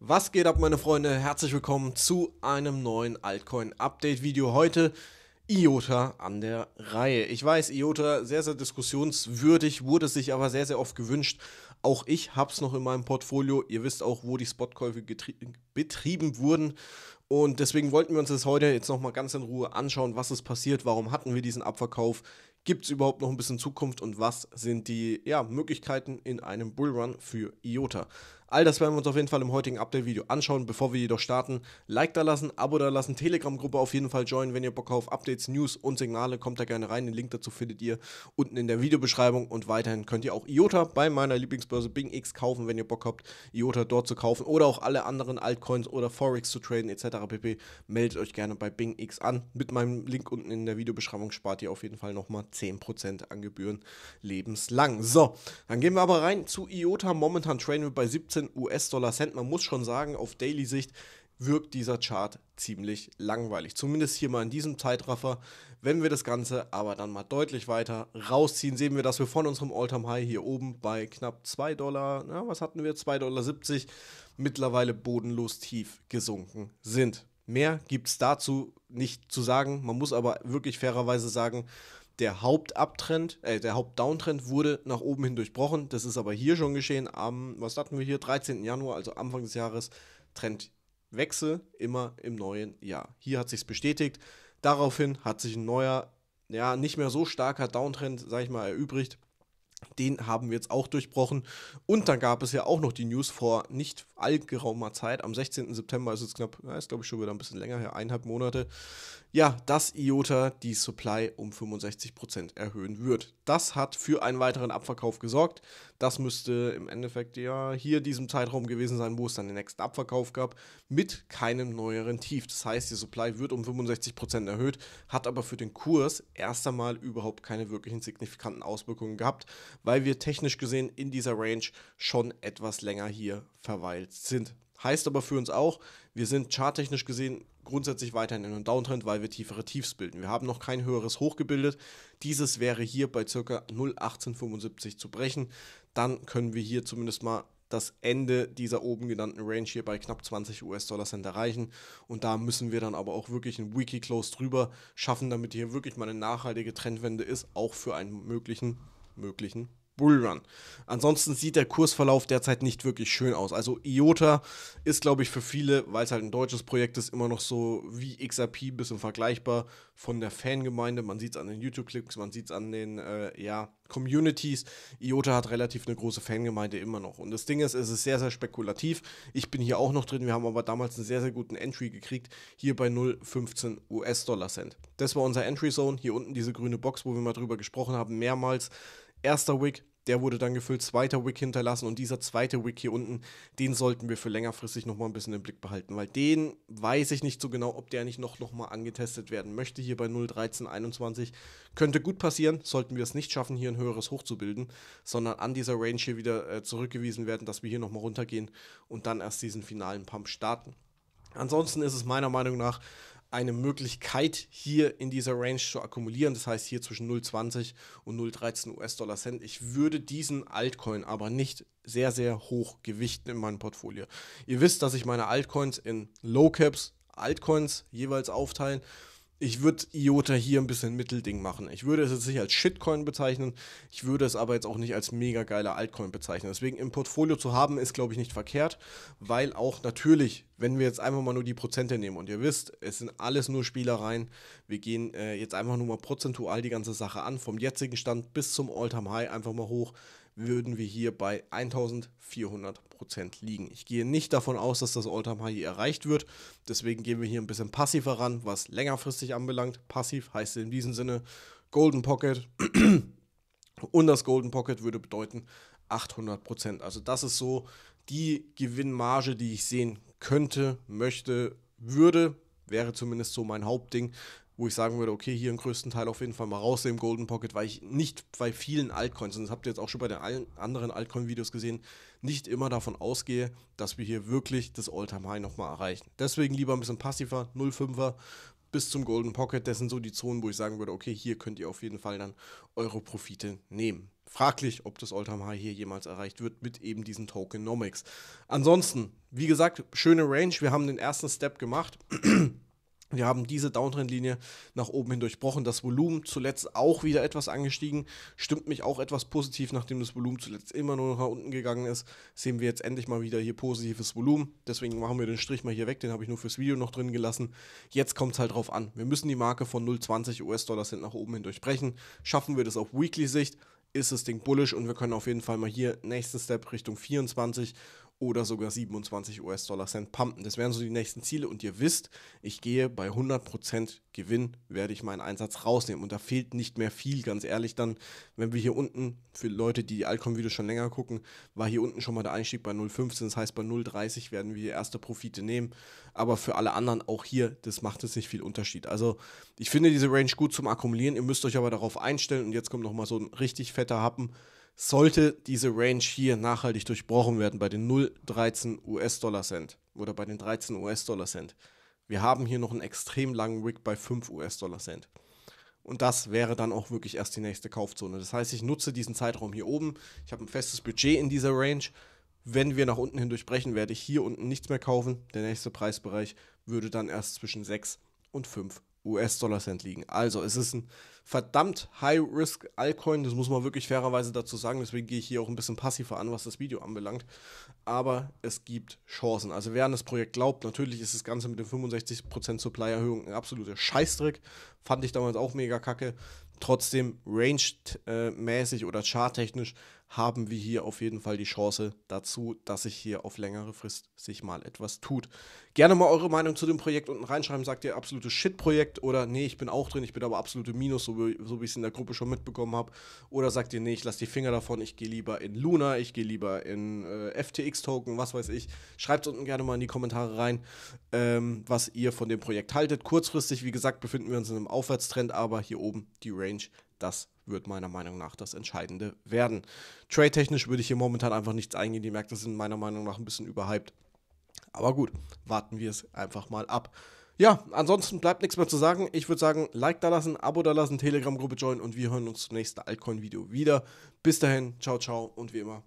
Was geht ab, meine Freunde? Herzlich willkommen zu einem neuen Altcoin-Update-Video. Heute IOTA an der Reihe. Ich weiß, IOTA sehr, sehr diskussionswürdig, wurde sich aber sehr, sehr oft gewünscht. Auch ich habe es noch in meinem Portfolio. Ihr wisst auch, wo die Spotkäufe betrieben wurden. Und deswegen wollten wir uns das heute jetzt nochmal ganz in Ruhe anschauen, was ist passiert, warum hatten wir diesen Abverkauf, gibt es überhaupt noch ein bisschen Zukunft und was sind die ja, Möglichkeiten in einem Bullrun für IOTA. All das werden wir uns auf jeden Fall im heutigen Update-Video anschauen. Bevor wir jedoch starten, Like da lassen, Abo da lassen, Telegram-Gruppe auf jeden Fall joinen. Wenn ihr Bock auf Updates, News und Signale, kommt da gerne rein. Den Link dazu findet ihr unten in der Videobeschreibung. Und weiterhin könnt ihr auch IOTA bei meiner Lieblingsbörse Bing X kaufen, wenn ihr Bock habt, IOTA dort zu kaufen oder auch alle anderen Altcoins oder Forex zu traden etc. pp. Meldet euch gerne bei Bing X an. Mit meinem Link unten in der Videobeschreibung spart ihr auf jeden Fall nochmal 10% an Gebühren lebenslang. So, dann gehen wir aber rein zu IOTA. Momentan traden wir bei 17 14 US-Dollar Cent. Man muss schon sagen, auf Daily-Sicht wirkt dieser Chart ziemlich langweilig. Zumindest hier mal in diesem Zeitraffer. Wenn wir das Ganze aber dann mal deutlich weiter rausziehen, sehen wir, dass wir von unserem all time high hier oben bei knapp 2 Dollar, na, was hatten wir, 2,70 Dollar, mittlerweile bodenlos tief gesunken sind. Mehr gibt es dazu nicht zu sagen. Man muss aber wirklich fairerweise sagen, der Hauptabtrend, äh, der Hauptdowntrend wurde nach oben hin durchbrochen. Das ist aber hier schon geschehen. Am, was hatten wir hier? 13. Januar, also Anfang des Jahres, Trendwechsel immer im neuen Jahr. Hier hat sich's bestätigt. Daraufhin hat sich ein neuer, ja, nicht mehr so starker Downtrend, sag ich mal, erübrigt. Den haben wir jetzt auch durchbrochen. Und dann gab es ja auch noch die News vor nicht allgeraumer Zeit. Am 16. September ist es knapp, ist glaube ich schon wieder ein bisschen länger her, eineinhalb Monate, ja, dass IOTA die Supply um 65% erhöhen wird. Das hat für einen weiteren Abverkauf gesorgt. Das müsste im Endeffekt ja hier diesem Zeitraum gewesen sein, wo es dann den nächsten Abverkauf gab, mit keinem neueren Tief. Das heißt, die Supply wird um 65% erhöht, hat aber für den Kurs erst einmal überhaupt keine wirklichen signifikanten Auswirkungen gehabt, weil wir technisch gesehen in dieser Range schon etwas länger hier verweilt sind. Heißt aber für uns auch, wir sind charttechnisch gesehen grundsätzlich weiterhin in einem Downtrend, weil wir tiefere Tiefs bilden. Wir haben noch kein höheres Hoch gebildet. Dieses wäre hier bei ca. 0,1875 zu brechen. Dann können wir hier zumindest mal das Ende dieser oben genannten Range hier bei knapp 20 US-Dollar Cent erreichen. Und da müssen wir dann aber auch wirklich einen Weekly Close drüber schaffen, damit hier wirklich mal eine nachhaltige Trendwende ist, auch für einen möglichen, möglichen Bullrun. Ansonsten sieht der Kursverlauf derzeit nicht wirklich schön aus. Also IOTA ist, glaube ich, für viele, weil es halt ein deutsches Projekt ist, immer noch so wie XRP, ein bisschen vergleichbar von der Fangemeinde. Man sieht es an den YouTube-Clips, man sieht es an den äh, ja, Communities. IOTA hat relativ eine große Fangemeinde immer noch. Und das Ding ist, es ist sehr, sehr spekulativ. Ich bin hier auch noch drin. Wir haben aber damals einen sehr, sehr guten Entry gekriegt, hier bei 0,15 US-Dollar-Cent. Das war unser Entry-Zone. Hier unten diese grüne Box, wo wir mal drüber gesprochen haben, mehrmals. Erster Wick, der wurde dann gefüllt, zweiter Wick hinterlassen und dieser zweite Wick hier unten, den sollten wir für längerfristig nochmal ein bisschen im Blick behalten, weil den weiß ich nicht so genau, ob der nicht noch, noch mal angetestet werden möchte hier bei 01321. Könnte gut passieren, sollten wir es nicht schaffen, hier ein höheres hochzubilden, sondern an dieser Range hier wieder äh, zurückgewiesen werden, dass wir hier nochmal runtergehen und dann erst diesen finalen Pump starten. Ansonsten ist es meiner Meinung nach eine Möglichkeit, hier in dieser Range zu akkumulieren. Das heißt hier zwischen 0,20 und 0,13 US-Dollar Cent. Ich würde diesen Altcoin aber nicht sehr, sehr hoch gewichten in meinem Portfolio. Ihr wisst, dass ich meine Altcoins in Low Caps, Altcoins jeweils aufteilen ich würde IOTA hier ein bisschen Mittelding machen. Ich würde es jetzt nicht als Shitcoin bezeichnen, ich würde es aber jetzt auch nicht als mega geiler Altcoin bezeichnen. Deswegen im Portfolio zu haben, ist, glaube ich, nicht verkehrt, weil auch natürlich, wenn wir jetzt einfach mal nur die Prozente nehmen und ihr wisst, es sind alles nur Spielereien, wir gehen äh, jetzt einfach nur mal prozentual die ganze Sache an, vom jetzigen Stand bis zum All-Time-High einfach mal hoch würden wir hier bei 1400% liegen. Ich gehe nicht davon aus, dass das Alltime high erreicht wird. Deswegen gehen wir hier ein bisschen passiver ran, was längerfristig anbelangt. Passiv heißt in diesem Sinne Golden Pocket. Und das Golden Pocket würde bedeuten 800%. Also das ist so die Gewinnmarge, die ich sehen könnte, möchte, würde. Wäre zumindest so mein Hauptding wo ich sagen würde, okay, hier im größten Teil auf jeden Fall mal raus im Golden Pocket, weil ich nicht bei vielen Altcoins, und das habt ihr jetzt auch schon bei den anderen Altcoin-Videos gesehen, nicht immer davon ausgehe, dass wir hier wirklich das All-Time-High nochmal erreichen. Deswegen lieber ein bisschen passiver, 0,5er bis zum Golden Pocket, das sind so die Zonen, wo ich sagen würde, okay, hier könnt ihr auf jeden Fall dann eure Profite nehmen. Fraglich, ob das All-Time High hier jemals erreicht wird mit eben diesen Tokenomics. Ansonsten, wie gesagt, schöne Range. Wir haben den ersten Step gemacht. Wir haben diese Downtrendlinie nach oben hin durchbrochen. Das Volumen zuletzt auch wieder etwas angestiegen. Stimmt mich auch etwas positiv, nachdem das Volumen zuletzt immer nur nach unten gegangen ist. Sehen wir jetzt endlich mal wieder hier positives Volumen. Deswegen machen wir den Strich mal hier weg. Den habe ich nur fürs Video noch drin gelassen. Jetzt kommt es halt drauf an. Wir müssen die Marke von 0,20 US-Dollar sind nach oben hin durchbrechen. Schaffen wir das auf Weekly-Sicht, ist das Ding bullish und wir können auf jeden Fall mal hier nächsten Step Richtung 24 oder sogar 27 US-Dollar Cent pumpen. Das wären so die nächsten Ziele und ihr wisst, ich gehe bei 100% Gewinn, werde ich meinen Einsatz rausnehmen und da fehlt nicht mehr viel, ganz ehrlich dann, wenn wir hier unten, für Leute, die die Alcom-Videos schon länger gucken, war hier unten schon mal der Einstieg bei 0,15, das heißt bei 0,30 werden wir erste Profite nehmen, aber für alle anderen auch hier, das macht es nicht viel Unterschied. Also ich finde diese Range gut zum Akkumulieren, ihr müsst euch aber darauf einstellen und jetzt kommt nochmal so ein richtig fetter Happen, sollte diese Range hier nachhaltig durchbrochen werden bei den 0,13 US-Dollar-Cent oder bei den 13 US-Dollar-Cent. Wir haben hier noch einen extrem langen Wick bei 5 US-Dollar-Cent. Und das wäre dann auch wirklich erst die nächste Kaufzone. Das heißt, ich nutze diesen Zeitraum hier oben. Ich habe ein festes Budget in dieser Range. Wenn wir nach unten hin durchbrechen, werde ich hier unten nichts mehr kaufen. Der nächste Preisbereich würde dann erst zwischen 6 und 5 US-Dollar-Cent liegen. Also es ist ein verdammt High-Risk-Altcoin, das muss man wirklich fairerweise dazu sagen, deswegen gehe ich hier auch ein bisschen passiver an, was das Video anbelangt. Aber es gibt Chancen. Also wer an das Projekt glaubt, natürlich ist das Ganze mit den 65% Supply-Erhöhung ein absoluter Scheißdreck. Fand ich damals auch mega kacke. Trotzdem range-mäßig äh, oder charttechnisch haben wir hier auf jeden Fall die Chance dazu, dass sich hier auf längere Frist sich mal etwas tut. Gerne mal eure Meinung zu dem Projekt unten reinschreiben. Sagt ihr absolutes Shit-Projekt oder nee, ich bin auch drin, ich bin aber absolute Minus, so, so wie ich es in der Gruppe schon mitbekommen habe. Oder sagt ihr nee, ich lasse die Finger davon, ich gehe lieber in Luna, ich gehe lieber in äh, FTX-Token, was weiß ich. Schreibt unten gerne mal in die Kommentare rein, ähm, was ihr von dem Projekt haltet. Kurzfristig, wie gesagt, befinden wir uns in einem Aufwärtstrend, aber hier oben die Range das wird meiner Meinung nach das Entscheidende werden. Trade-technisch würde ich hier momentan einfach nichts eingehen. Die Märkte sind meiner Meinung nach ein bisschen überhyped. Aber gut, warten wir es einfach mal ab. Ja, ansonsten bleibt nichts mehr zu sagen. Ich würde sagen, Like da lassen, Abo da lassen, Telegram-Gruppe joinen und wir hören uns zum nächsten Altcoin-Video wieder. Bis dahin, ciao, ciao und wie immer,